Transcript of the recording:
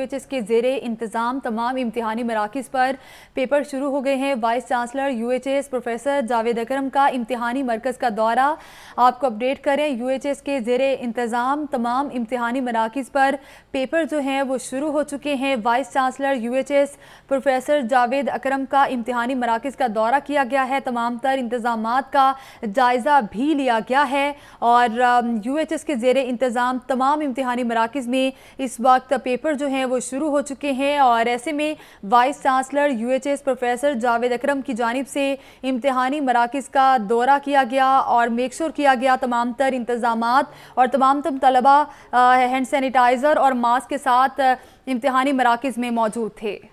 H के जेर इंतज़ाम तमाम इम्तिहानी मराकज़ पर पेपर शुरू हो गए हैं vice chancellor U H S professor Javed Akram का इम्तिहानी मरकज़ का दौरा आपको अपडेट करें यू एच एस के जेर इंतज़ाम तमाम इम्तहानी मराकज़ पर पेपर जो हैं वो शुरू हो चुके हैं vice chancellor U H S professor Javed Akram का इम्तहानी मराकज़ का दौरा किया गया है तमाम तर इंतज़ाम का जायज़ा भी लिया गया है और यू एच एस के जेर इंतज़ाम तमाम इम्तहानी मराकज़ में इस वक्त पेपर जो हैं हैं वो शुरू हो चुके हैं और ऐसे में vice chancellor UHS professor Javed Akram की जानब से इम्तहानी मराकज़ का दौरा किया गया और मेक श्योर किया गया तमाम तर इंतज़ाम और तमाम तम तलबा हैंड सैनिटाइज़र और मास्क के साथ इम्तहानी मराकज़ में मौजूद थे